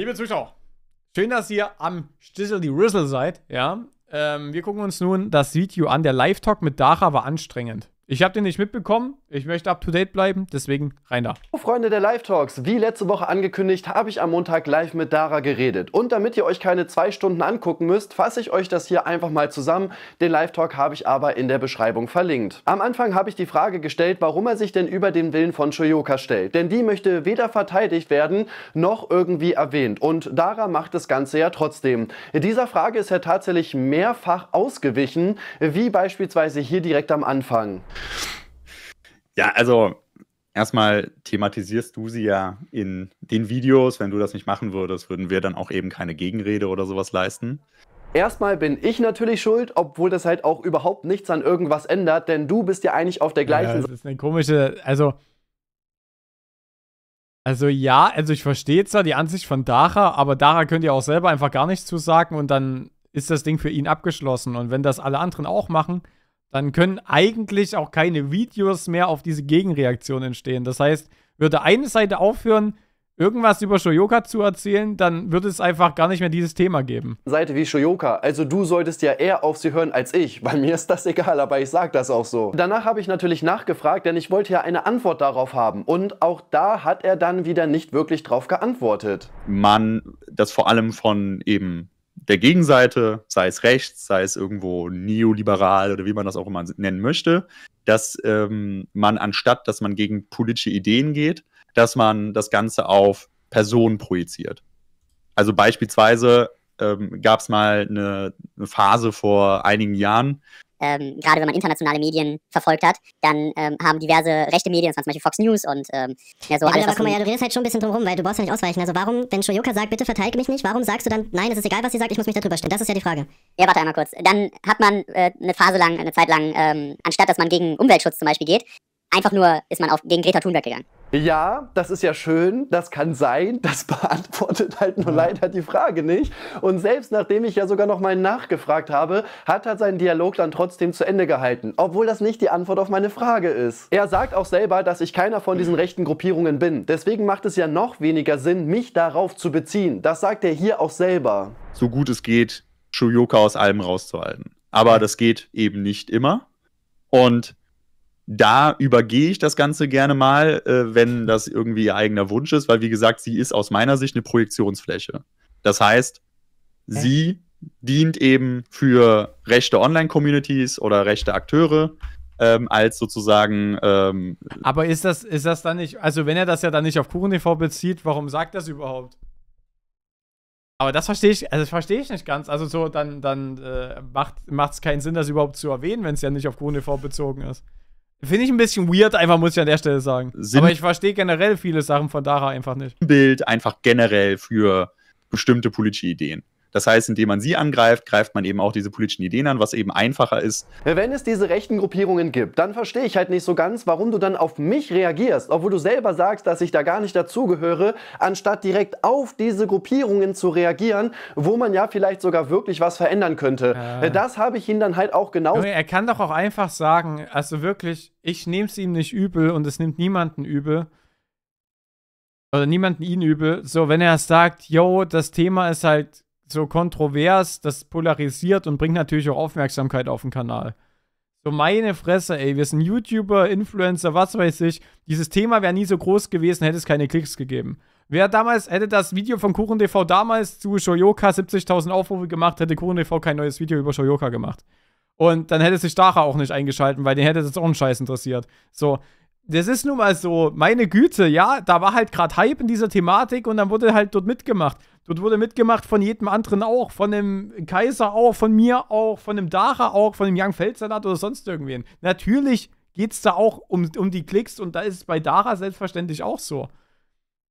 Liebe Zuschauer, schön, dass ihr am Stissel die Rizzle seid. Ja, ähm, wir gucken uns nun das Video an. Der Live-Talk mit Dara war anstrengend. Ich habe den nicht mitbekommen. Ich möchte up to date bleiben, deswegen rein da. Oh, Freunde der Live Talks, wie letzte Woche angekündigt, habe ich am Montag live mit Dara geredet. Und damit ihr euch keine zwei Stunden angucken müsst, fasse ich euch das hier einfach mal zusammen. Den Live Talk habe ich aber in der Beschreibung verlinkt. Am Anfang habe ich die Frage gestellt, warum er sich denn über den Willen von Shoyoka stellt. Denn die möchte weder verteidigt werden, noch irgendwie erwähnt. Und Dara macht das Ganze ja trotzdem. Dieser Frage ist er tatsächlich mehrfach ausgewichen, wie beispielsweise hier direkt am Anfang. Ja, also erstmal thematisierst du sie ja in den Videos. Wenn du das nicht machen würdest, würden wir dann auch eben keine Gegenrede oder sowas leisten. Erstmal bin ich natürlich schuld, obwohl das halt auch überhaupt nichts an irgendwas ändert, denn du bist ja eigentlich auf der gleichen Seite. Ja, das ist eine komische, also. Also ja, also ich verstehe zwar die Ansicht von Dara, aber Dara könnt ihr auch selber einfach gar nichts zu sagen und dann ist das Ding für ihn abgeschlossen. Und wenn das alle anderen auch machen, dann können eigentlich auch keine Videos mehr auf diese Gegenreaktion entstehen. Das heißt, würde eine Seite aufhören, irgendwas über Shoyoka zu erzählen, dann würde es einfach gar nicht mehr dieses Thema geben. Seite wie Shoyoka, also du solltest ja eher auf sie hören als ich. Bei mir ist das egal, aber ich sag das auch so. Danach habe ich natürlich nachgefragt, denn ich wollte ja eine Antwort darauf haben. Und auch da hat er dann wieder nicht wirklich drauf geantwortet. Man, das vor allem von eben der Gegenseite, sei es rechts, sei es irgendwo neoliberal oder wie man das auch immer nennen möchte, dass ähm, man anstatt, dass man gegen politische Ideen geht, dass man das Ganze auf Personen projiziert. Also beispielsweise ähm, gab es mal eine, eine Phase vor einigen Jahren, ähm, gerade wenn man internationale Medien verfolgt hat, dann ähm, haben diverse rechte Medien, zum Beispiel Fox News und ähm, ja, so ja, alles. Aber guck mal, ja, du redest halt schon ein bisschen drum weil du brauchst ja nicht ausweichen. Also warum, wenn Shoyoka sagt, bitte verteidige mich nicht, warum sagst du dann, nein, es ist egal, was sie sagt, ich muss mich darüber stellen? Das ist ja die Frage. Ja, warte einmal kurz. Dann hat man äh, eine Phase lang, eine Zeit lang, ähm, anstatt dass man gegen Umweltschutz zum Beispiel geht, einfach nur ist man auf, gegen Greta Thunberg gegangen. Ja, das ist ja schön, das kann sein, das beantwortet halt nur leider die Frage nicht. Und selbst nachdem ich ja sogar noch mal nachgefragt habe, hat er halt seinen Dialog dann trotzdem zu Ende gehalten, obwohl das nicht die Antwort auf meine Frage ist. Er sagt auch selber, dass ich keiner von diesen rechten Gruppierungen bin. Deswegen macht es ja noch weniger Sinn, mich darauf zu beziehen. Das sagt er hier auch selber. So gut es geht, Shuyoka aus allem rauszuhalten. Aber das geht eben nicht immer. Und da übergehe ich das Ganze gerne mal, äh, wenn das irgendwie ihr eigener Wunsch ist, weil wie gesagt, sie ist aus meiner Sicht eine Projektionsfläche. Das heißt, okay. sie dient eben für rechte Online-Communities oder rechte Akteure, ähm, als sozusagen. Ähm, Aber ist das, ist das dann nicht, also wenn er das ja dann nicht auf KuchenTV bezieht, warum sagt das überhaupt? Aber das verstehe ich, also verstehe ich nicht ganz. Also so, dann, dann äh, macht es keinen Sinn, das überhaupt zu erwähnen, wenn es ja nicht auf KuchenTV bezogen ist. Finde ich ein bisschen weird, einfach muss ich an der Stelle sagen. Sind Aber ich verstehe generell viele Sachen von Dara einfach nicht. Bild einfach generell für bestimmte politische Ideen. Das heißt, indem man sie angreift, greift man eben auch diese politischen Ideen an, was eben einfacher ist. Wenn es diese rechten Gruppierungen gibt, dann verstehe ich halt nicht so ganz, warum du dann auf mich reagierst, obwohl du selber sagst, dass ich da gar nicht dazugehöre, anstatt direkt auf diese Gruppierungen zu reagieren, wo man ja vielleicht sogar wirklich was verändern könnte. Äh. Das habe ich ihn dann halt auch genau. Junge, er kann doch auch einfach sagen, also wirklich, ich nehme es ihm nicht übel und es nimmt niemanden übel oder niemanden ihn übel. So, wenn er sagt, yo, das Thema ist halt so kontrovers, das polarisiert und bringt natürlich auch Aufmerksamkeit auf den Kanal. So meine Fresse, ey, wir sind YouTuber, Influencer, was weiß ich. Dieses Thema wäre nie so groß gewesen, hätte es keine Klicks gegeben. Wer damals, hätte das Video von KuchenTV damals zu Shoyoka 70.000 Aufrufe gemacht, hätte KuchenTV kein neues Video über Shoyoka gemacht. Und dann hätte sich Dacher auch nicht eingeschalten, weil den hätte das auch einen Scheiß interessiert. So, das ist nun mal so, meine Güte, ja, da war halt gerade Hype in dieser Thematik und dann wurde halt dort mitgemacht. Dort wurde mitgemacht von jedem anderen auch, von dem Kaiser auch, von mir auch, von dem Dacher auch, von dem Young Feldsalat oder sonst irgendwen. Natürlich geht es da auch um, um die Klicks und da ist es bei Dara selbstverständlich auch so.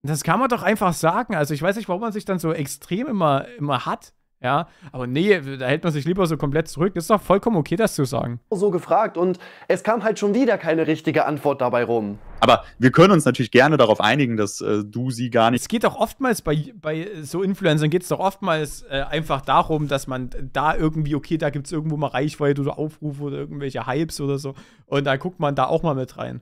Das kann man doch einfach sagen. Also ich weiß nicht, warum man sich dann so extrem immer, immer hat. Ja, aber nee, da hält man sich lieber so komplett zurück. Ist doch vollkommen okay, das zu sagen. So gefragt und es kam halt schon wieder keine richtige Antwort dabei rum. Aber wir können uns natürlich gerne darauf einigen, dass äh, du sie gar nicht. Es geht doch oftmals bei, bei so Influencern geht es doch oftmals äh, einfach darum, dass man da irgendwie, okay, da gibt es irgendwo mal Reichweite oder Aufrufe oder irgendwelche Hypes oder so. Und da guckt man da auch mal mit rein.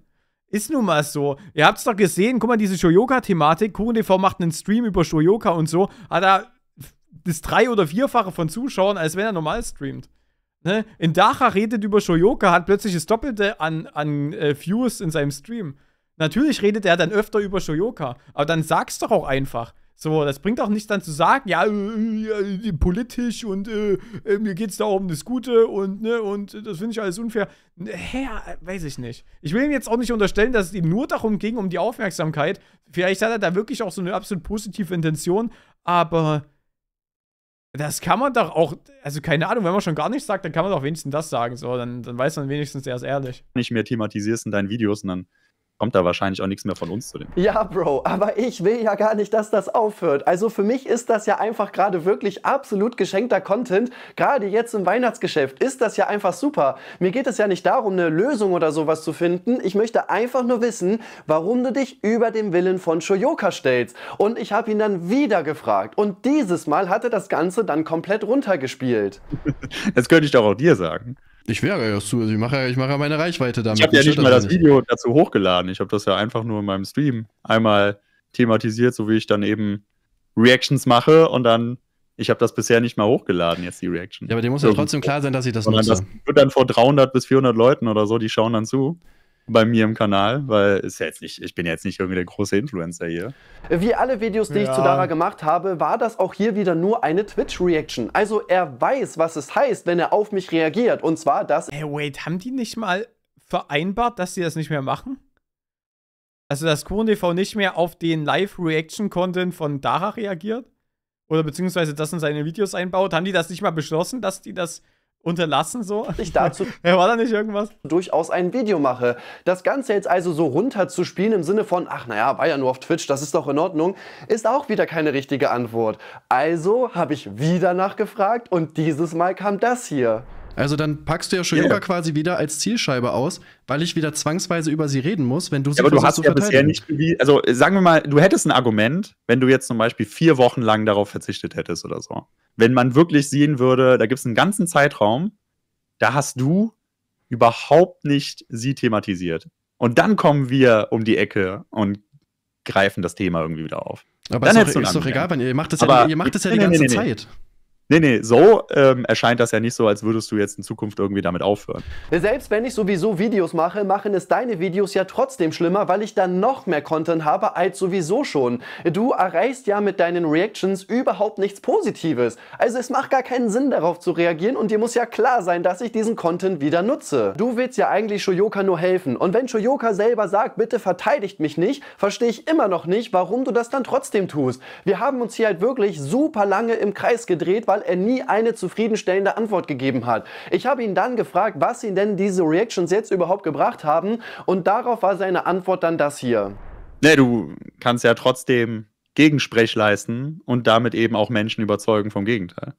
Ist nun mal so. Ihr habt es doch gesehen, guck mal, diese Shoyoka-Thematik. KurenTV macht einen Stream über Shoyoka und so. Hat ah, er das drei- oder vierfache von Zuschauern, als wenn er normal streamt. Ne? In Dacha redet über Shoyoka, hat plötzlich das Doppelte an, an äh, Views in seinem Stream. Natürlich redet er dann öfter über Shoyoka, aber dann sag's doch auch einfach. So, das bringt auch nichts dann zu sagen, ja, äh, äh, politisch und äh, äh mir geht's da auch um das Gute und ne, und das finde ich alles unfair. Hä, weiß ich nicht. Ich will ihm jetzt auch nicht unterstellen, dass es ihm nur darum ging, um die Aufmerksamkeit. Vielleicht hat er da wirklich auch so eine absolut positive Intention, aber das kann man doch auch, also keine Ahnung, wenn man schon gar nichts sagt, dann kann man doch wenigstens das sagen, so, dann, dann weiß man wenigstens, er ist ehrlich. Nicht mehr thematisierst in deinen Videos und dann kommt da wahrscheinlich auch nichts mehr von uns zu dem. Ja, Bro, aber ich will ja gar nicht, dass das aufhört. Also für mich ist das ja einfach gerade wirklich absolut geschenkter Content. Gerade jetzt im Weihnachtsgeschäft ist das ja einfach super. Mir geht es ja nicht darum, eine Lösung oder sowas zu finden. Ich möchte einfach nur wissen, warum du dich über den Willen von Shoyoka stellst. Und ich habe ihn dann wieder gefragt. Und dieses Mal hat er das Ganze dann komplett runtergespielt. das könnte ich doch auch dir sagen. Ich wäre ja zu, also ich mache, ich mache meine Reichweite damit. Ich habe ja nicht mal das nicht. Video dazu hochgeladen. Ich habe das ja einfach nur in meinem Stream einmal thematisiert, so wie ich dann eben Reactions mache und dann, ich habe das bisher nicht mal hochgeladen, jetzt die Reaction. Ja, aber dem muss ja trotzdem klar sein, dass ich das Sondern nutze. Das wird dann vor 300 bis 400 Leuten oder so, die schauen dann zu bei mir im Kanal, weil ist ja jetzt nicht, ich bin jetzt nicht irgendwie der große Influencer hier. Wie alle Videos, die ja. ich zu Dara gemacht habe, war das auch hier wieder nur eine Twitch-Reaction. Also er weiß, was es heißt, wenn er auf mich reagiert. Und zwar dass. Hey, wait, haben die nicht mal vereinbart, dass sie das nicht mehr machen? Also, dass KuhnTV nicht mehr auf den Live-Reaction-Content von Dara reagiert? Oder beziehungsweise das in seine Videos einbaut? Haben die das nicht mal beschlossen, dass die das unterlassen so? Ich dazu. ja, war da nicht irgendwas? Durchaus ein Video mache. Das Ganze jetzt also so runterzuspielen im Sinne von, ach naja, war ja nur auf Twitch, das ist doch in Ordnung, ist auch wieder keine richtige Antwort. Also habe ich wieder nachgefragt und dieses Mal kam das hier. Also dann packst du ja Shoyoka ja. quasi wieder als Zielscheibe aus, weil ich wieder zwangsweise über sie reden muss, wenn du sie ja, aber du hast ja bisher nicht also sagen wir mal, du hättest ein Argument, wenn du jetzt zum Beispiel vier Wochen lang darauf verzichtet hättest oder so. Wenn man wirklich sehen würde, da gibt es einen ganzen Zeitraum, da hast du überhaupt nicht sie thematisiert. Und dann kommen wir um die Ecke und greifen das Thema irgendwie wieder auf. Aber dann ist, doch, ist doch egal, wenn ihr macht das ja, ihr macht das ja die ganze nee, nee, nee. Zeit. Nee, nee, so ähm, erscheint das ja nicht so, als würdest du jetzt in Zukunft irgendwie damit aufhören. Selbst wenn ich sowieso Videos mache, machen es deine Videos ja trotzdem schlimmer, weil ich dann noch mehr Content habe als sowieso schon. Du erreichst ja mit deinen Reactions überhaupt nichts Positives. Also es macht gar keinen Sinn darauf zu reagieren und dir muss ja klar sein, dass ich diesen Content wieder nutze. Du willst ja eigentlich Shoyoka nur helfen und wenn Shoyoka selber sagt, bitte verteidigt mich nicht, verstehe ich immer noch nicht, warum du das dann trotzdem tust. Wir haben uns hier halt wirklich super lange im Kreis gedreht, weil weil er nie eine zufriedenstellende Antwort gegeben hat. Ich habe ihn dann gefragt, was ihn denn diese Reactions jetzt überhaupt gebracht haben und darauf war seine Antwort dann das hier. Ne, du kannst ja trotzdem Gegensprech leisten und damit eben auch Menschen überzeugen vom Gegenteil.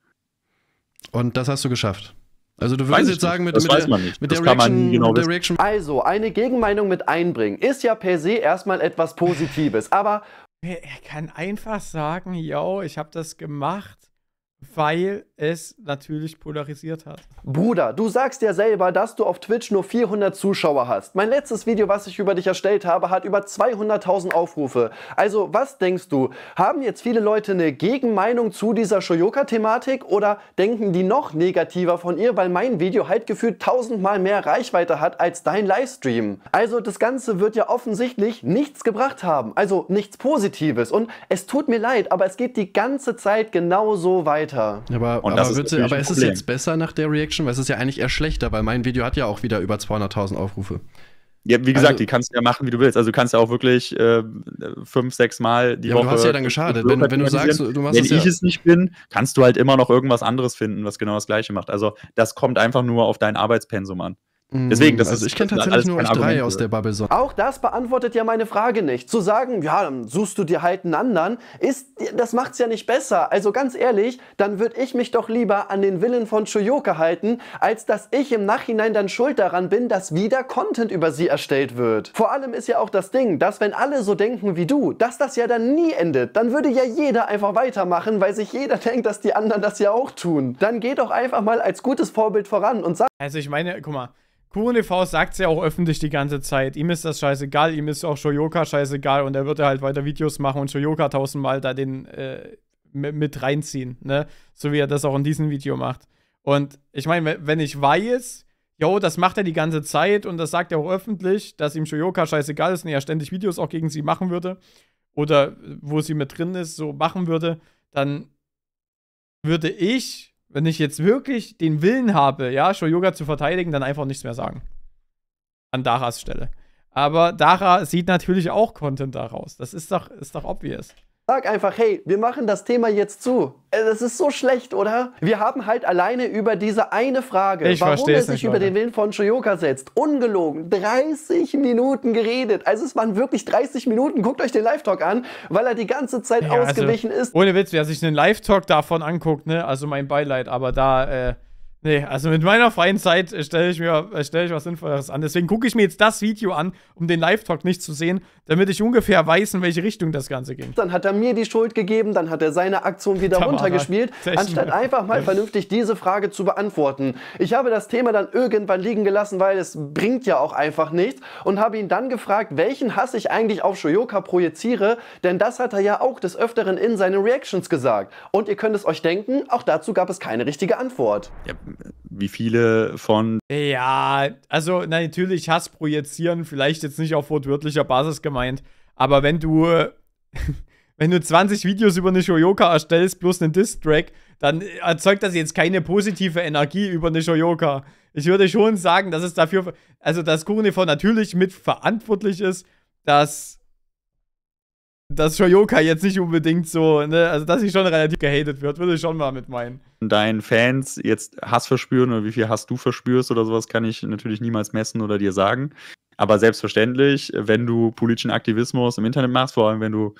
Und das hast du geschafft. Also du würdest jetzt sagen, mit, genau mit, der, mit der, Reaction, genau der, Reaction, Also, eine Gegenmeinung mit einbringen ist ja per se erstmal etwas Positives, aber... Er kann einfach sagen, yo, ich habe das gemacht weil es natürlich polarisiert hat. Bruder, du sagst ja selber, dass du auf Twitch nur 400 Zuschauer hast. Mein letztes Video, was ich über dich erstellt habe, hat über 200.000 Aufrufe. Also, was denkst du? Haben jetzt viele Leute eine Gegenmeinung zu dieser Shoyoka-Thematik oder denken die noch negativer von ihr, weil mein Video halt gefühlt tausendmal mehr Reichweite hat als dein Livestream? Also, das Ganze wird ja offensichtlich nichts gebracht haben. Also, nichts Positives. Und es tut mir leid, aber es geht die ganze Zeit genauso weiter weiter. Aber, aber, ist, du, aber ist es jetzt besser nach der Reaction? Weil es ist ja eigentlich eher schlechter, weil mein Video hat ja auch wieder über 200.000 Aufrufe. Ja, wie gesagt, also, die kannst du ja machen, wie du willst. Also du kannst ja auch wirklich äh, fünf, sechs Mal die ja, Woche. Aber du hast ja dann geschadet. Wenn, wenn du sagst, du machst Wenn es ich ja. es nicht bin, kannst du halt immer noch irgendwas anderes finden, was genau das Gleiche macht. Also das kommt einfach nur auf dein Arbeitspensum an. Mhm, Deswegen, das also ist, ich kenne tatsächlich nur euch drei aus der Bubble Zone. Auch das beantwortet ja meine Frage nicht. Zu sagen, ja, dann suchst du dir halt einen anderen, ist, das es ja nicht besser. Also ganz ehrlich, dann würde ich mich doch lieber an den Willen von Shoyoka halten, als dass ich im Nachhinein dann schuld daran bin, dass wieder Content über sie erstellt wird. Vor allem ist ja auch das Ding, dass wenn alle so denken wie du, dass das ja dann nie endet. Dann würde ja jeder einfach weitermachen, weil sich jeder denkt, dass die anderen das ja auch tun. Dann geh doch einfach mal als gutes Vorbild voran und sag... Also ich meine, guck mal, KurenEV sagt es ja auch öffentlich die ganze Zeit. Ihm ist das scheißegal, ihm ist auch Shoyoka scheißegal und er würde halt weiter Videos machen und Shoyoka tausendmal da den äh, mit reinziehen, ne? So wie er das auch in diesem Video macht. Und ich meine, wenn ich weiß, jo, das macht er die ganze Zeit und das sagt er auch öffentlich, dass ihm Shoyoka scheißegal ist und er ständig Videos auch gegen sie machen würde oder wo sie mit drin ist, so machen würde, dann würde ich wenn ich jetzt wirklich den Willen habe, ja, Shoyoga zu verteidigen, dann einfach nichts mehr sagen. An Daras Stelle. Aber Dara sieht natürlich auch Content daraus. Das ist doch, ist doch obvious. Sag einfach, hey, wir machen das Thema jetzt zu. Äh, das ist so schlecht, oder? Wir haben halt alleine über diese eine Frage, ich warum er sich nicht, über den Willen von Shoyoka setzt, ungelogen 30 Minuten geredet. Also es waren wirklich 30 Minuten. Guckt euch den Live-Talk an, weil er die ganze Zeit ja, also ausgewichen also, ist. Ohne Witz, wer sich einen Live-Talk davon anguckt, ne? Also mein Beileid, aber da äh, Nee, also mit meiner freien Zeit äh, stelle ich mir äh, stell ich was Sinnvolleres an. Deswegen gucke ich mir jetzt das Video an, um den Live-Talk nicht zu sehen, damit ich ungefähr weiß, in welche Richtung das Ganze ging. Dann hat er mir die Schuld gegeben, dann hat er seine Aktion wieder runtergespielt, anstatt einfach mal vernünftig diese Frage zu beantworten. Ich habe das Thema dann irgendwann liegen gelassen, weil es bringt ja auch einfach nichts und habe ihn dann gefragt, welchen Hass ich eigentlich auf Shoyoka projiziere, denn das hat er ja auch des Öfteren in seinen Reactions gesagt. Und ihr könnt es euch denken, auch dazu gab es keine richtige Antwort. Ja wie viele von. Ja, also na, natürlich Hass projizieren, vielleicht jetzt nicht auf wortwörtlicher Basis gemeint, aber wenn du. wenn du 20 Videos über eine Shoyoka erstellst, plus einen Diss-Track, dann erzeugt das jetzt keine positive Energie über eine Shoyoka. Ich würde schon sagen, dass es dafür, also dass Kurone natürlich mitverantwortlich ist, dass dass Shoyoka jetzt nicht unbedingt so, ne, also dass sie schon relativ gehatet wird, würde ich schon mal mit meinen. Deinen Fans jetzt Hass verspüren oder wie viel Hass du verspürst oder sowas kann ich natürlich niemals messen oder dir sagen. Aber selbstverständlich, wenn du politischen Aktivismus im Internet machst, vor allem wenn du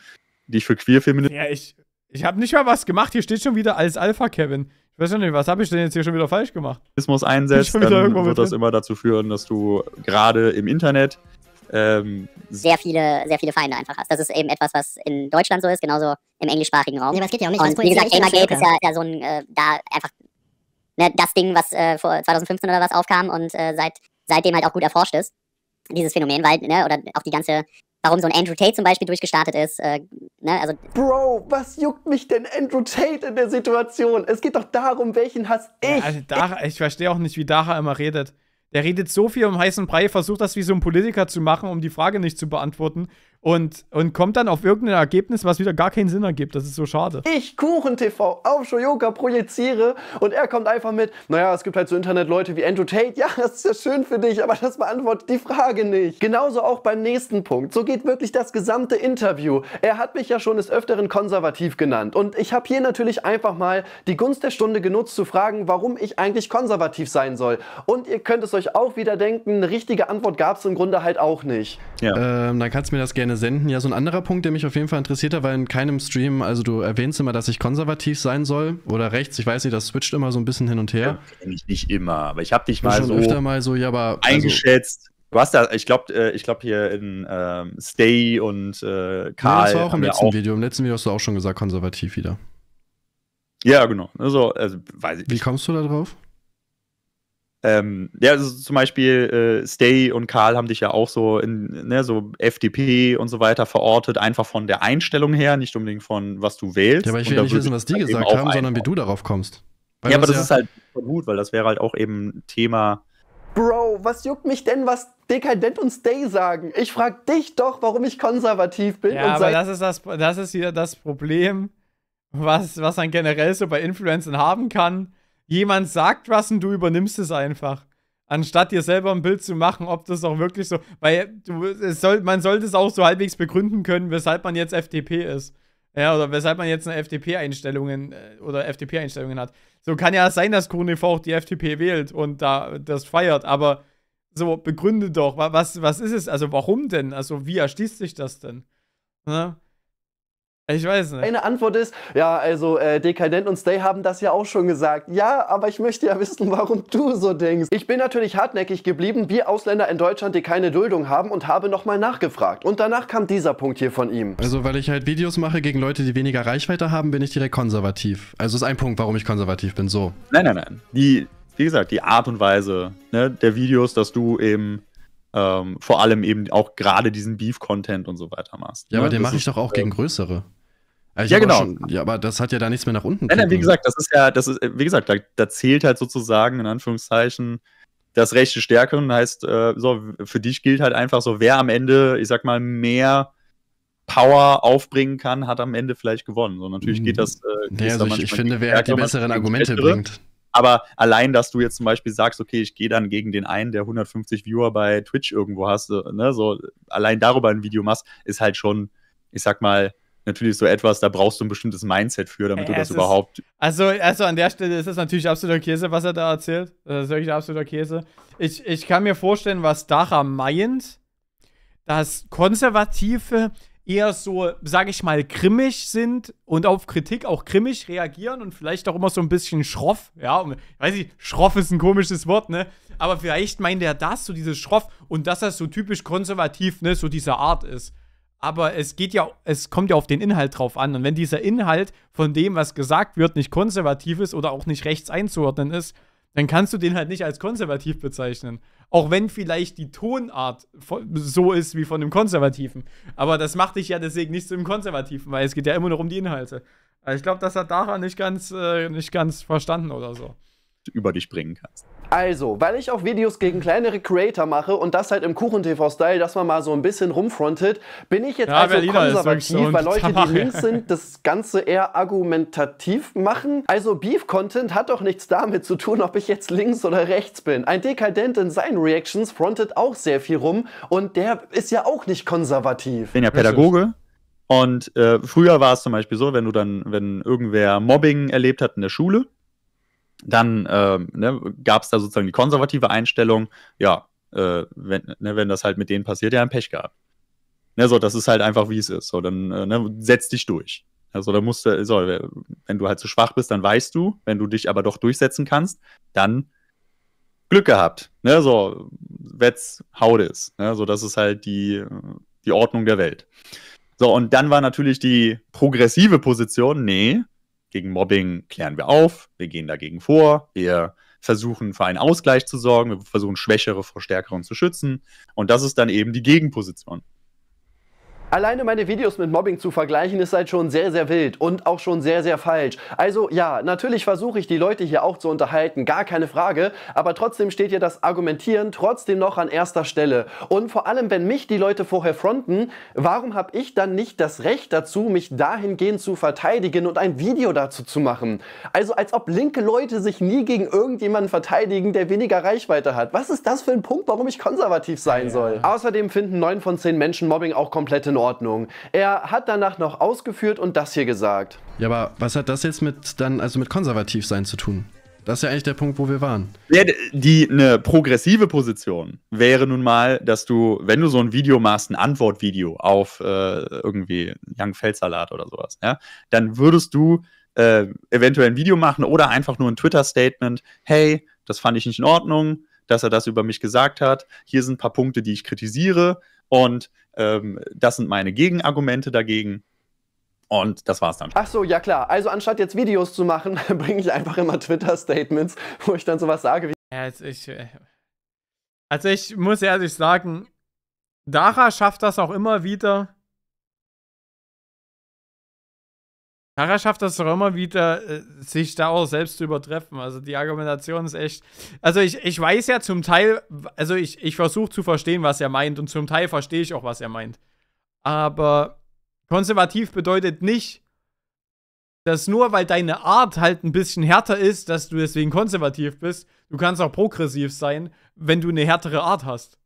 dich für Queerfeminismus. Ja, ich, ich habe nicht mal was gemacht. Hier steht schon wieder als Alpha Kevin. Ich weiß schon nicht, was habe ich denn jetzt hier schon wieder falsch gemacht? Aktivismus einsetzt, dann wird das drin. immer dazu führen, dass du gerade im Internet ähm, sehr viele, sehr viele Feinde einfach hast. Das ist eben etwas, was in Deutschland so ist, genauso im englischsprachigen Raum. Ja, aber es geht ja auch nicht, Und wie gesagt, Gamergate ist ja, ja, so ein, äh, da einfach ne, das Ding, was äh, vor 2015 oder was aufkam und äh, seit, seitdem halt auch gut erforscht ist, dieses Phänomen, weil, ne, oder auch die ganze warum so ein Andrew Tate zum Beispiel durchgestartet ist. Äh, ne, also Bro, was juckt mich denn Andrew Tate in der Situation? Es geht doch darum, welchen Hass ich. Ja, also Dach, ich verstehe auch nicht, wie Dara immer redet. Der redet so viel um heißen Brei, versucht das wie so ein Politiker zu machen, um die Frage nicht zu beantworten. Und, und kommt dann auf irgendein Ergebnis, was wieder gar keinen Sinn ergibt. Das ist so schade. Ich Kuchen-TV auf Shoyoka projiziere und er kommt einfach mit, naja, es gibt halt so Internetleute wie Andrew Tate. Ja, das ist ja schön für dich, aber das beantwortet die Frage nicht. Genauso auch beim nächsten Punkt. So geht wirklich das gesamte Interview. Er hat mich ja schon des Öfteren konservativ genannt. Und ich habe hier natürlich einfach mal die Gunst der Stunde genutzt zu fragen, warum ich eigentlich konservativ sein soll. Und ihr könnt es euch euch auch wieder denken, eine richtige Antwort gab es im Grunde halt auch nicht. Ja. Ähm, dann kannst du mir das gerne senden. Ja, so ein anderer Punkt, der mich auf jeden Fall interessiert hat, weil in keinem Stream, also du erwähnst immer, dass ich konservativ sein soll oder rechts, ich weiß nicht, das switcht immer so ein bisschen hin und her. Ja, ich nicht immer, aber ich habe dich mal so, öfter mal so ja, aber, also eingeschätzt. Also, Du hast da, ich glaube, äh, ich glaube hier in ähm, Stay und äh, Karl. Ja, das war auch im letzten auch Video. Im letzten Video hast du auch schon gesagt, konservativ wieder. Ja, genau. Also, also weiß ich. Wie kommst du da drauf? Ähm, ja, also zum Beispiel äh, Stay und Karl haben dich ja auch so in ne, so FDP und so weiter verortet, einfach von der Einstellung her, nicht unbedingt von was du wählst. Ja, aber ich will nicht wissen, was die halt gesagt haben, sondern wie du darauf kommst. Weil ja, aber das ja ist halt gut, weil das wäre halt auch eben Thema. Bro, was juckt mich denn, was Dekadent und Stay sagen? Ich frag dich doch, warum ich konservativ bin. Ja, aber das ist, das, das ist hier das Problem, was, was man generell so bei Influencern haben kann jemand sagt was und du übernimmst es einfach. Anstatt dir selber ein Bild zu machen, ob das auch wirklich so. Weil du, soll, man sollte es auch so halbwegs begründen können, weshalb man jetzt FDP ist. Ja, oder weshalb man jetzt eine FDP-Einstellungen äh, oder FDP-Einstellungen hat. So kann ja sein, dass KronEV auch die FDP wählt und da das feiert, aber so begründe doch, was, was ist es? Also warum denn? Also wie erschließt sich das denn? Ne? Ich weiß nicht. Eine Antwort ist, ja, also äh, Dekadent und Stay haben das ja auch schon gesagt. Ja, aber ich möchte ja wissen, warum du so denkst. Ich bin natürlich hartnäckig geblieben, wir Ausländer in Deutschland, die keine Duldung haben und habe nochmal nachgefragt. Und danach kam dieser Punkt hier von ihm. Also, weil ich halt Videos mache gegen Leute, die weniger Reichweite haben, bin ich direkt konservativ. Also ist ein Punkt, warum ich konservativ bin, so. Nein, nein, nein. Die, wie gesagt, die Art und Weise ne, der Videos, dass du eben ähm, vor allem eben auch gerade diesen Beef-Content und so weiter machst. Ja, ne? aber den mache ich doch auch gegen äh, größere. Also ja, genau. Schon, ja, aber das hat ja da nichts mehr nach unten. Nein, nein, wie gesagt, das ist ja, das ist, wie gesagt, da, da zählt halt sozusagen in Anführungszeichen das Recht des Stärkeren. Heißt, äh, so, für dich gilt halt einfach so, wer am Ende, ich sag mal, mehr Power aufbringen kann, hat am Ende vielleicht gewonnen. So, natürlich geht mhm. das. Äh, ja, also ich, ich finde, wer die besseren Argumente bessere. bringt. Aber allein, dass du jetzt zum Beispiel sagst, okay, ich gehe dann gegen den einen, der 150 Viewer bei Twitch irgendwo hast, äh, ne, so allein darüber ein Video machst, ist halt schon, ich sag mal, natürlich so etwas, da brauchst du ein bestimmtes Mindset für, damit äh, du das überhaupt. also, also an der Stelle ist es natürlich absoluter Käse, was er da erzählt. Das ist wirklich absoluter Käse. Ich, ich kann mir vorstellen, was Dara meint, dass Konservative eher so, sag ich mal, grimmig sind und auf Kritik auch grimmig reagieren und vielleicht auch immer so ein bisschen schroff. Ja, und, weiß ich, schroff ist ein komisches Wort, ne? Aber vielleicht meint er das, so dieses schroff und dass das so typisch konservativ, ne, so dieser Art ist aber es geht ja, es kommt ja auf den Inhalt drauf an. Und wenn dieser Inhalt von dem, was gesagt wird, nicht konservativ ist oder auch nicht rechts einzuordnen ist, dann kannst du den halt nicht als konservativ bezeichnen. Auch wenn vielleicht die Tonart so ist wie von dem Konservativen. Aber das macht dich ja deswegen nicht zum Konservativen, weil es geht ja immer noch um die Inhalte. Also ich glaube, das hat Dara nicht ganz, äh, nicht ganz verstanden oder so. Über dich bringen kannst. Also, weil ich auch Videos gegen kleinere Creator mache und das halt im Kuchen-TV-Style, dass man mal so ein bisschen rumfrontet, bin ich jetzt ja, also Berliner konservativ, weil Leute, die links sind, das Ganze eher argumentativ machen. Also Beef-Content hat doch nichts damit zu tun, ob ich jetzt links oder rechts bin. Ein Dekadent in seinen Reactions frontet auch sehr viel rum und der ist ja auch nicht konservativ. Ich bin ja Pädagoge. Und äh, früher war es zum Beispiel so, wenn du dann, wenn irgendwer Mobbing erlebt hat in der Schule, dann äh, ne, gab es da sozusagen die konservative Einstellung, ja, äh, wenn, ne, wenn das halt mit denen passiert, ja, ein Pech gehabt. Ne, so, das ist halt einfach, wie es ist. So, dann äh, ne, setz dich durch. Also da musst du, so, wenn du halt zu schwach bist, dann weißt du, wenn du dich aber doch durchsetzen kannst, dann Glück gehabt. Ne, so, wetz, hau das. Ne, so, das ist halt die, die Ordnung der Welt. So, und dann war natürlich die progressive Position, nee, gegen Mobbing klären wir auf, wir gehen dagegen vor, wir versuchen für einen Ausgleich zu sorgen, wir versuchen Schwächere vor Stärkeren zu schützen. Und das ist dann eben die Gegenposition. Alleine meine Videos mit Mobbing zu vergleichen, ist halt schon sehr, sehr wild und auch schon sehr, sehr falsch. Also ja, natürlich versuche ich die Leute hier auch zu unterhalten, gar keine Frage, aber trotzdem steht hier das Argumentieren trotzdem noch an erster Stelle. Und vor allem, wenn mich die Leute vorher fronten, warum habe ich dann nicht das Recht dazu, mich dahingehend zu verteidigen und ein Video dazu zu machen? Also als ob linke Leute sich nie gegen irgendjemanden verteidigen, der weniger Reichweite hat. Was ist das für ein Punkt, warum ich konservativ sein soll? Ja. Außerdem finden 9 von 10 Menschen Mobbing auch komplette Ordnung. Er hat danach noch ausgeführt und das hier gesagt. Ja, aber was hat das jetzt mit dann, also mit konservativ sein zu tun? Das ist ja eigentlich der Punkt, wo wir waren. Ja, die, eine progressive Position wäre nun mal, dass du, wenn du so ein Video machst, ein Antwortvideo auf äh, irgendwie Young Feldsalat oder sowas, ja, dann würdest du äh, eventuell ein Video machen oder einfach nur ein Twitter-Statement, hey, das fand ich nicht in Ordnung, dass er das über mich gesagt hat, hier sind ein paar Punkte, die ich kritisiere, und ähm, das sind meine Gegenargumente dagegen. Und das war's dann. Ach so, ja klar. Also anstatt jetzt Videos zu machen, bringe ich einfach immer Twitter-Statements, wo ich dann sowas sage wie. also ich, äh, also ich muss ehrlich sagen, Dara schafft das auch immer wieder, Tara schafft das doch immer wieder, äh, sich da auch selbst zu übertreffen. Also die Argumentation ist echt. Also ich, ich weiß ja zum Teil, also ich, ich versuche zu verstehen, was er meint und zum Teil verstehe ich auch, was er meint. Aber konservativ bedeutet nicht, dass nur weil deine Art halt ein bisschen härter ist, dass du deswegen konservativ bist. Du kannst auch progressiv sein, wenn du eine härtere Art hast.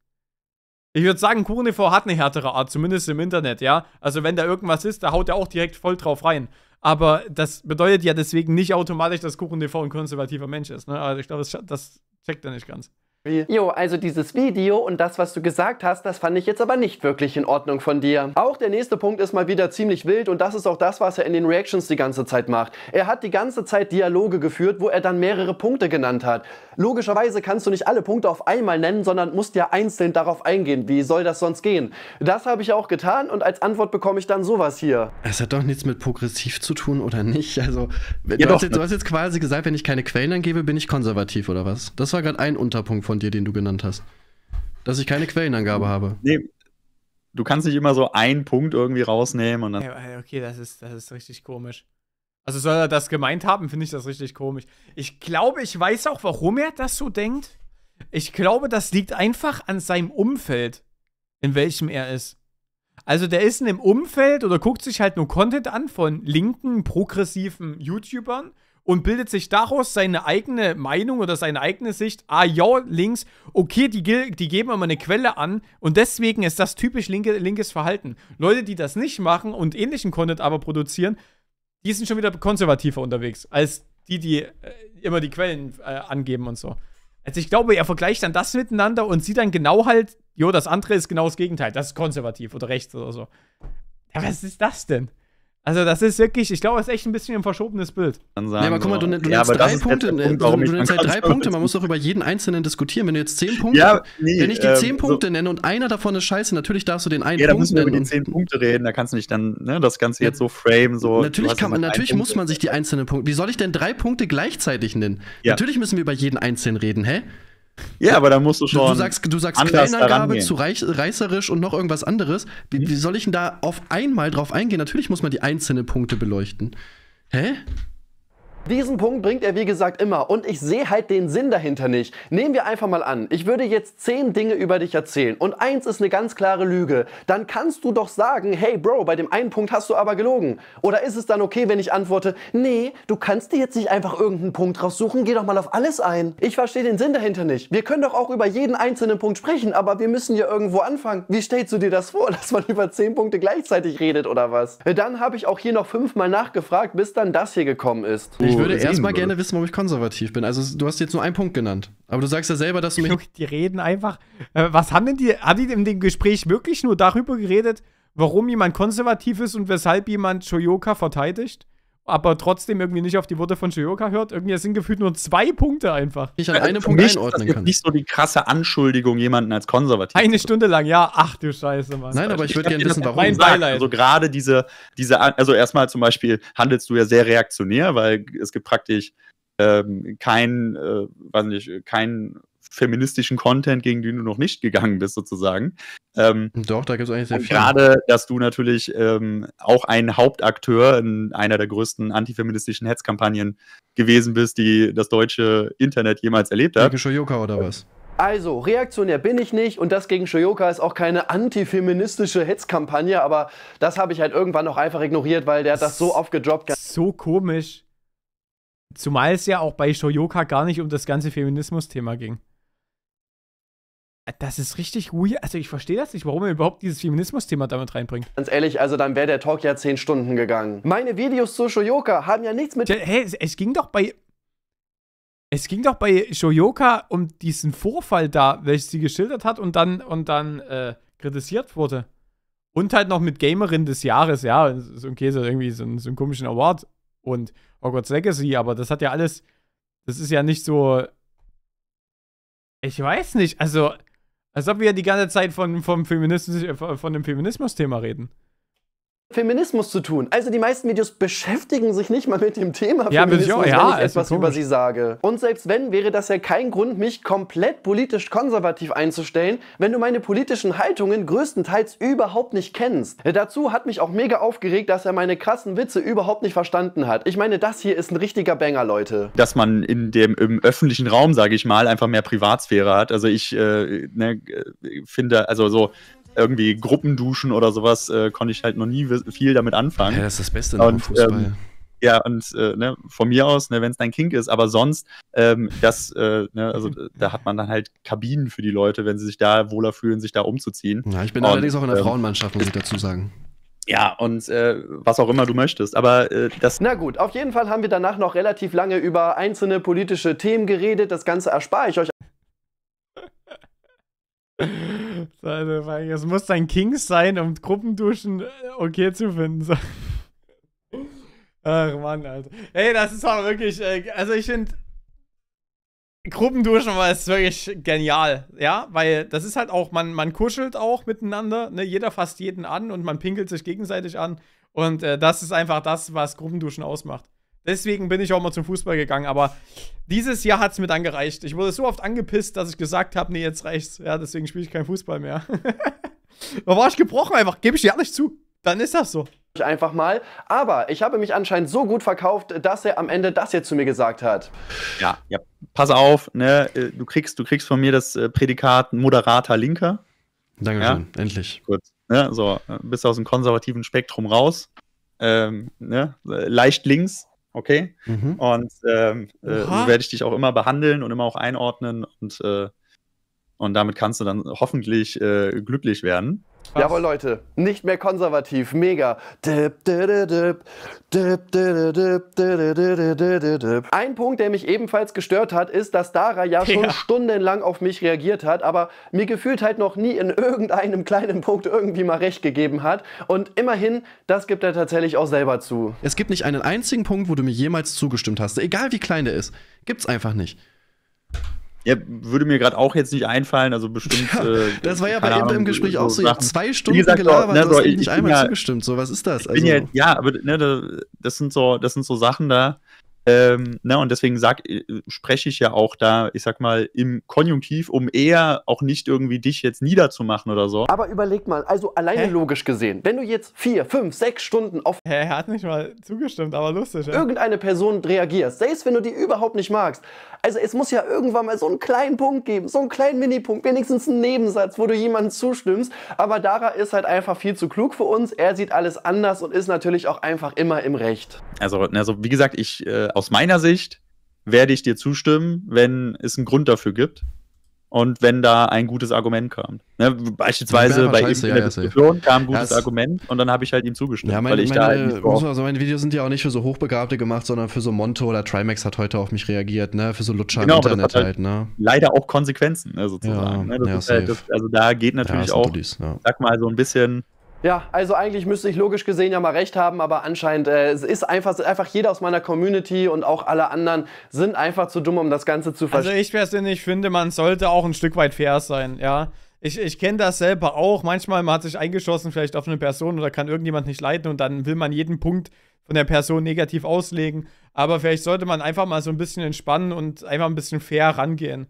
Ich würde sagen, Kurnevor hat eine härtere Art, zumindest im Internet, ja. Also wenn da irgendwas ist, da haut er auch direkt voll drauf rein. Aber das bedeutet ja deswegen nicht automatisch, dass Kuchen TV ein konservativer Mensch ist. Ne? Also ich glaube, das, das checkt er nicht ganz. Wie? Jo, also dieses Video und das, was du gesagt hast, das fand ich jetzt aber nicht wirklich in Ordnung von dir. Auch der nächste Punkt ist mal wieder ziemlich wild und das ist auch das, was er in den Reactions die ganze Zeit macht. Er hat die ganze Zeit Dialoge geführt, wo er dann mehrere Punkte genannt hat. Logischerweise kannst du nicht alle Punkte auf einmal nennen, sondern musst ja einzeln darauf eingehen. Wie soll das sonst gehen? Das habe ich auch getan und als Antwort bekomme ich dann sowas hier. Es hat doch nichts mit progressiv zu tun oder nicht. Also, ja, du, hast jetzt, du hast jetzt quasi gesagt, wenn ich keine Quellen angebe, bin ich konservativ oder was? Das war gerade ein Unterpunkt von von dir, den du genannt hast. Dass ich keine Quellenangabe habe. Nee, du kannst nicht immer so einen Punkt irgendwie rausnehmen und dann. Okay, das ist, das ist richtig komisch. Also soll er das gemeint haben, finde ich das richtig komisch. Ich glaube, ich weiß auch, warum er das so denkt. Ich glaube, das liegt einfach an seinem Umfeld, in welchem er ist. Also der ist in dem Umfeld oder guckt sich halt nur Content an von linken, progressiven YouTubern und bildet sich daraus seine eigene Meinung oder seine eigene Sicht. Ah, ja, links, okay, die, die geben immer eine Quelle an und deswegen ist das typisch linke, linkes Verhalten. Leute, die das nicht machen und ähnlichen Content aber produzieren, die sind schon wieder konservativer unterwegs als die, die äh, immer die Quellen äh, angeben und so. Also ich glaube, er vergleicht dann das miteinander und sieht dann genau halt, jo, das andere ist genau das Gegenteil. Das ist konservativ oder rechts oder so. Ja, was ist das denn? Also das ist wirklich, ich glaube, das ist echt ein bisschen ein verschobenes Bild. Dann sagen ja, aber guck mal, du, ne-, du ja, nennst drei Punkte, ne, Punkt, du, du nennst halt drei Punkte, man muss doch über jeden einzelnen diskutieren. Wenn du jetzt zehn Punkte, ja, nee, wenn ich die ähm, zehn Punkte so nenne und einer davon ist scheiße, natürlich darfst du den einen ja, Punkt nennen. Ja, da müssen wir über die zehn Punkte reden, da kannst du nicht dann ne, das Ganze jetzt so frame, so. Natürlich, kann man, natürlich muss man sich die einzelnen Punkte, wie soll ich denn drei Punkte gleichzeitig nennen? Natürlich müssen wir über jeden einzelnen reden, hä? Ja, aber da musst du schon. Du sagst, du sagst Quellenangabe zu reich, reißerisch und noch irgendwas anderes. Wie, mhm. wie soll ich denn da auf einmal drauf eingehen? Natürlich muss man die einzelnen Punkte beleuchten. Hä? Diesen Punkt bringt er wie gesagt immer und ich sehe halt den Sinn dahinter nicht. Nehmen wir einfach mal an, ich würde jetzt zehn Dinge über dich erzählen und eins ist eine ganz klare Lüge. Dann kannst du doch sagen, hey Bro, bei dem einen Punkt hast du aber gelogen. Oder ist es dann okay, wenn ich antworte, nee, du kannst dir jetzt nicht einfach irgendeinen Punkt raussuchen, geh doch mal auf alles ein. Ich verstehe den Sinn dahinter nicht. Wir können doch auch über jeden einzelnen Punkt sprechen, aber wir müssen ja irgendwo anfangen. Wie stellst du dir das vor, dass man über zehn Punkte gleichzeitig redet oder was? Dann habe ich auch hier noch fünfmal nachgefragt, bis dann das hier gekommen ist. Ich ich würde erstmal gerne wissen, warum ich konservativ bin. Also du hast jetzt nur einen Punkt genannt. Aber du sagst ja selber, dass du mich. Die reden einfach. Äh, was haben denn die. Hat die in dem Gespräch wirklich nur darüber geredet, warum jemand konservativ ist und weshalb jemand Shoyoka verteidigt? aber trotzdem irgendwie nicht auf die Worte von Shioka hört. Irgendwie sind gefühlt nur zwei Punkte einfach. Ich an also äh, einem Punkt nicht, einordnen kann. Nicht so die krasse Anschuldigung, jemanden als konservativ. Eine Stunde lang, ja, ach du Scheiße, Mann. Nein, aber ich, würde gerne wissen, warum. Mein Also gerade diese, diese, also erstmal zum Beispiel handelst du ja sehr reaktionär, weil es gibt praktisch ähm, kein, äh, weiß nicht, kein feministischen Content, gegen den du noch nicht gegangen bist, sozusagen. Ähm, Doch, da gibt es eigentlich sehr viel. Gerade, dass du natürlich ähm, auch ein Hauptakteur in einer der größten antifeministischen Hetzkampagnen gewesen bist, die das deutsche Internet jemals erlebt hat. Gegen Shoyoka oder was? Also, reaktionär bin ich nicht und das gegen Shoyoka ist auch keine antifeministische Hetzkampagne, aber das habe ich halt irgendwann auch einfach ignoriert, weil der hat das so oft gedroppt. So komisch. Zumal es ja auch bei Shoyoka gar nicht um das ganze Feminismus-Thema ging. Das ist richtig weird. Also ich verstehe das nicht, warum er überhaupt dieses Feminismus-Thema damit reinbringt. Ganz ehrlich, also dann wäre der Talk ja 10 Stunden gegangen. Meine Videos zu Shoyoka haben ja nichts mit... Hä, hey, es ging doch bei... Es ging doch bei Shoyoka um diesen Vorfall da, welches sie geschildert hat und dann, und dann äh, kritisiert wurde. Und halt noch mit Gamerin des Jahres, ja, so ein Käse, irgendwie so, so einen komischen Award. Und Hogwarts oh Legacy, aber das hat ja alles, das ist ja nicht so, ich weiß nicht, also als ob wir die ganze Zeit von, vom Feminismus, äh, von dem Feminismus-Thema reden. Feminismus zu tun. Also die meisten Videos beschäftigen sich nicht mal mit dem Thema ja, Feminismus, ja, wenn ich etwas über sie sage. Und selbst wenn, wäre das ja kein Grund, mich komplett politisch konservativ einzustellen, wenn du meine politischen Haltungen größtenteils überhaupt nicht kennst. Dazu hat mich auch mega aufgeregt, dass er meine krassen Witze überhaupt nicht verstanden hat. Ich meine, das hier ist ein richtiger Banger, Leute. Dass man in dem im öffentlichen Raum, sage ich mal, einfach mehr Privatsphäre hat. Also ich äh, ne, äh, finde, also so irgendwie Gruppenduschen oder sowas, äh, konnte ich halt noch nie viel damit anfangen. Ja, das ist das Beste im Fußball. Ähm, ja, und äh, ne, von mir aus, ne, wenn es dein Kink ist, aber sonst, ähm, das, äh, ne, also da hat man dann halt Kabinen für die Leute, wenn sie sich da wohler fühlen, sich da umzuziehen. Ja, ich bin und, allerdings auch in der ähm, Frauenmannschaft, muss ich dazu sagen. Ja, und äh, was auch immer du möchtest. Aber äh, das. Na gut, auf jeden Fall haben wir danach noch relativ lange über einzelne politische Themen geredet. Das Ganze erspare ich euch es muss ein Kings sein, um Gruppenduschen äh, okay zu finden. So. Ach Mann, Alter. Ey, das ist aber wirklich, äh, also ich finde, Gruppenduschen war es wirklich genial, ja, weil das ist halt auch, man, man kuschelt auch miteinander, ne? jeder fasst jeden an und man pinkelt sich gegenseitig an und äh, das ist einfach das, was Gruppenduschen ausmacht. Deswegen bin ich auch mal zum Fußball gegangen, aber dieses Jahr hat es mir dann gereicht. Ich wurde so oft angepisst, dass ich gesagt habe, nee, jetzt reicht's. Ja, deswegen spiele ich keinen Fußball mehr. da war ich gebrochen einfach, gebe ich dir ehrlich zu. Dann ist das so einfach mal. Aber ich habe mich anscheinend so gut verkauft, dass er am Ende das hier zu mir gesagt hat. Ja, ja. pass auf, ne? Äh, du, kriegst, du kriegst von mir das äh, Prädikat moderater Linker. Dankeschön, ja? endlich. Gut. Ne? So, äh, bist aus dem konservativen Spektrum raus. Ähm, ne? Leicht links okay? Mhm. Und ähm, äh, so werde ich dich auch immer behandeln und immer auch einordnen und äh, und damit kannst du dann hoffentlich äh, glücklich werden. Was? Jawohl, Leute, nicht mehr konservativ, mega. Ein Punkt, der mich ebenfalls gestört hat, ist, dass Dara ja schon ja. stundenlang auf mich reagiert hat, aber mir gefühlt halt noch nie in irgendeinem kleinen Punkt irgendwie mal recht gegeben hat. Und immerhin, das gibt er tatsächlich auch selber zu. Es gibt nicht einen einzigen Punkt, wo du mir jemals zugestimmt hast, egal wie klein der ist. Gibt's einfach nicht. Ja, würde mir gerade auch jetzt nicht einfallen, also bestimmt. Ja, äh, das war ja bei Ahnung, im Gespräch so auch so. Ich habe zwei Stunden gesagt, gelabert, ne, so, du ich, nicht ich einmal ja, zugestimmt. So, was ist das? Also, ja, ja, aber ne, das, sind so, das sind so Sachen da. Ähm, ne, und deswegen sag, äh, spreche ich ja auch da, ich sag mal, im Konjunktiv, um eher auch nicht irgendwie dich jetzt niederzumachen oder so. Aber überleg mal, also alleine Hä? logisch gesehen, wenn du jetzt vier, fünf, sechs Stunden auf. Hä, er hat nicht mal zugestimmt, aber lustig. Ja? Irgendeine Person reagierst, selbst wenn du die überhaupt nicht magst. Also es muss ja irgendwann mal so einen kleinen Punkt geben, so einen kleinen Minipunkt, wenigstens einen Nebensatz, wo du jemandem zustimmst. Aber Dara ist halt einfach viel zu klug für uns. Er sieht alles anders und ist natürlich auch einfach immer im Recht. Also, also wie gesagt, ich. Äh, aus meiner Sicht werde ich dir zustimmen, wenn es einen Grund dafür gibt und wenn da ein gutes Argument kam. Ne, beispielsweise bei ihm in der ja, Diskussion ja, kam ein gutes ja, Argument und dann habe ich halt ihm zugestimmt. Ja, meine, weil ich meine, da halt nicht also meine Videos sind ja auch nicht für so Hochbegabte gemacht, sondern für so Monto oder Trimax hat heute auf mich reagiert, ne? Für so Lutscher genau, im Internet halt, halt, ne? Leider auch Konsequenzen, ne, sozusagen. Ne? Halt das, also da geht natürlich auch, Buddies, sag mal, so ein bisschen ja, also eigentlich müsste ich logisch gesehen ja mal recht haben, aber anscheinend äh, es ist einfach, einfach jeder aus meiner Community und auch alle anderen sind einfach zu dumm, um das Ganze zu also verstehen. Also ich persönlich finde, man sollte auch ein Stück weit fair sein, ja. Ich, ich kenne das selber auch. Manchmal man hat sich eingeschossen vielleicht auf eine Person oder kann irgendjemand nicht leiten und dann will man jeden Punkt von der Person negativ auslegen. Aber vielleicht sollte man einfach mal so ein bisschen entspannen und einfach ein bisschen fair rangehen.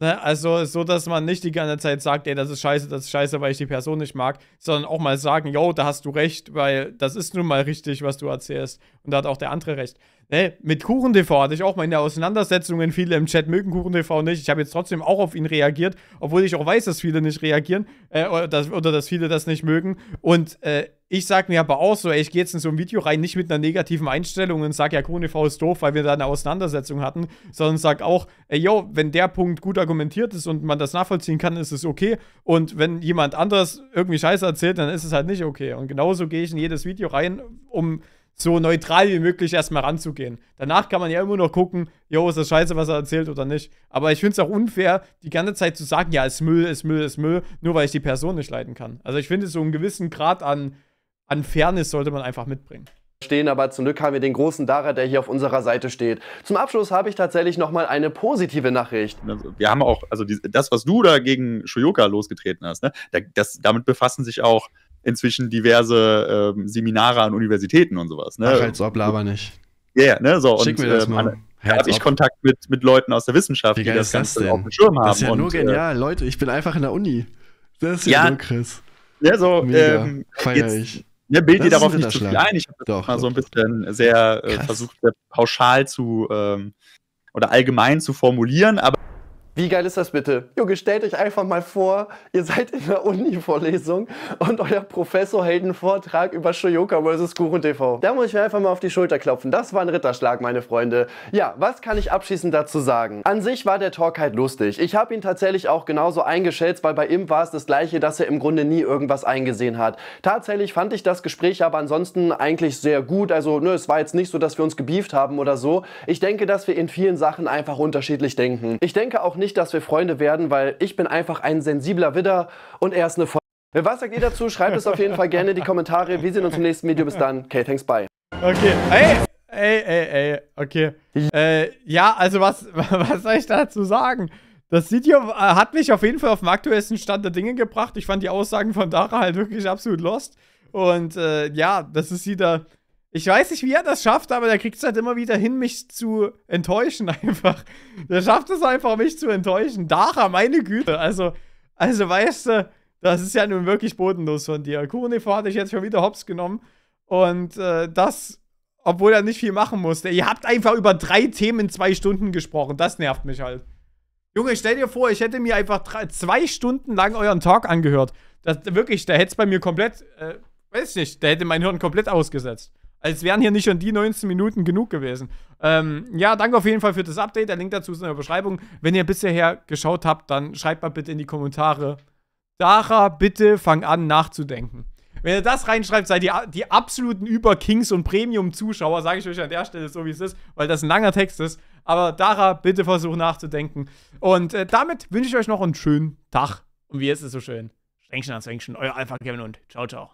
Ne? Also so, dass man nicht die ganze Zeit sagt, ey, das ist scheiße, das ist scheiße, weil ich die Person nicht mag, sondern auch mal sagen, yo, da hast du recht, weil das ist nun mal richtig, was du erzählst. Und da hat auch der andere recht. Ne? Mit KuchenTV hatte ich auch mal in der Auseinandersetzungen, viele im Chat mögen KuchenTV nicht. Ich habe jetzt trotzdem auch auf ihn reagiert, obwohl ich auch weiß, dass viele nicht reagieren äh, oder, dass, oder, dass, viele das nicht mögen. Und äh, ich sag mir aber auch so, ey, ich gehe jetzt in so ein Video rein, nicht mit einer negativen Einstellung und sag, ja, KroneV ist doof, weil wir da eine Auseinandersetzung hatten, sondern sag auch, ey, yo, wenn der Punkt gut argumentiert ist und man das nachvollziehen kann, ist es okay. Und wenn jemand anders irgendwie Scheiße erzählt, dann ist es halt nicht okay. Und genauso gehe ich in jedes Video rein, um so neutral wie möglich erstmal ranzugehen. Danach kann man ja immer noch gucken, yo, ist das scheiße, was er erzählt oder nicht. Aber ich finde es auch unfair, die ganze Zeit zu sagen, ja, ist Müll, ist Müll, ist Müll, nur weil ich die Person nicht leiden kann. Also ich finde so einen gewissen Grad an an Fairness sollte man einfach mitbringen stehen, aber zum Glück haben wir den großen Dara, der hier auf unserer Seite steht. Zum Abschluss habe ich tatsächlich nochmal eine positive Nachricht. Wir haben auch, also die, das, was du da gegen Shoyoka losgetreten hast, ne, das, damit befassen sich auch inzwischen diverse ähm, Seminare an Universitäten und sowas. Ne? Ach, halt so ab, nicht. Ja, yeah, ne, so. Schick und, mir das mal. Äh, da habe ich Kontakt mit, mit Leuten aus der Wissenschaft, die das Ganze das auf dem Schirm haben. Das ist ja nur äh, genial, äh, Leute, ich bin einfach in der Uni. Das ist ja, ja nur Chris. Ja, so, Mega. ähm, Feier ich ne, bild dir darauf nicht zu viel ein. Ich habe das doch, mal doch, so ein bisschen sehr äh, versucht, sehr pauschal zu ähm, oder allgemein zu formulieren, aber wie geil ist das bitte? Junge, stellt euch einfach mal vor, ihr seid in der Uni-Vorlesung und euer Professor hält einen Vortrag über Shoyoka vs. Kuchen TV. Da muss ich mir einfach mal auf die Schulter klopfen. Das war ein Ritterschlag, meine Freunde. Ja, was kann ich abschließend dazu sagen? An sich war der Talk halt lustig. Ich habe ihn tatsächlich auch genauso eingeschätzt, weil bei ihm war es das gleiche, dass er im Grunde nie irgendwas eingesehen hat. Tatsächlich fand ich das Gespräch aber ansonsten eigentlich sehr gut. Also, ne, es war jetzt nicht so, dass wir uns gebieft haben oder so. Ich denke, dass wir in vielen Sachen einfach unterschiedlich denken. Ich denke auch nicht, nicht, dass wir Freunde werden, weil ich bin einfach ein sensibler Widder und er ist eine Voll Was sagt ihr dazu? Schreibt es auf jeden Fall gerne in die Kommentare. Wir sehen uns im nächsten Video. Bis dann. Okay, thanks, bye. Okay. Ey, ey, ey, ey. Okay. Äh, ja, also was, was soll ich dazu sagen? Das Video äh, hat mich auf jeden Fall auf den aktuellsten Stand der Dinge gebracht. Ich fand die Aussagen von Dara halt wirklich absolut lost. Und äh, ja, das ist wieder... Ich weiß nicht, wie er das schafft, aber der kriegt es halt immer wieder hin, mich zu enttäuschen einfach. Der schafft es einfach, mich zu enttäuschen. Dara, meine Güte. Also, also weißt du, das ist ja nun wirklich bodenlos von dir. Kuronefo hatte ich jetzt schon wieder hops genommen. Und äh, das, obwohl er nicht viel machen musste. Ihr habt einfach über drei Themen in zwei Stunden gesprochen. Das nervt mich halt. Junge, stell dir vor, ich hätte mir einfach drei, zwei Stunden lang euren Talk angehört. Das, wirklich, da hätte es bei mir komplett, äh, weiß nicht, da hätte mein Hirn komplett ausgesetzt als wären hier nicht schon die 19 Minuten genug gewesen. Ähm, ja, danke auf jeden Fall für das Update. Der Link dazu ist in der Beschreibung. Wenn ihr bisher geschaut habt, dann schreibt mal bitte in die Kommentare. Dara, bitte fang an nachzudenken. Wenn ihr das reinschreibt, seid ihr die absoluten Überkings und Premium-Zuschauer, sage ich euch an der Stelle so, wie es ist, weil das ein langer Text ist. Aber Dara, bitte versuch nachzudenken. Und äh, damit wünsche ich euch noch einen schönen Tag. Und wie ist es so schön? Schränkchen an Schränkchen, euer Alpha Kevin und ciao, ciao.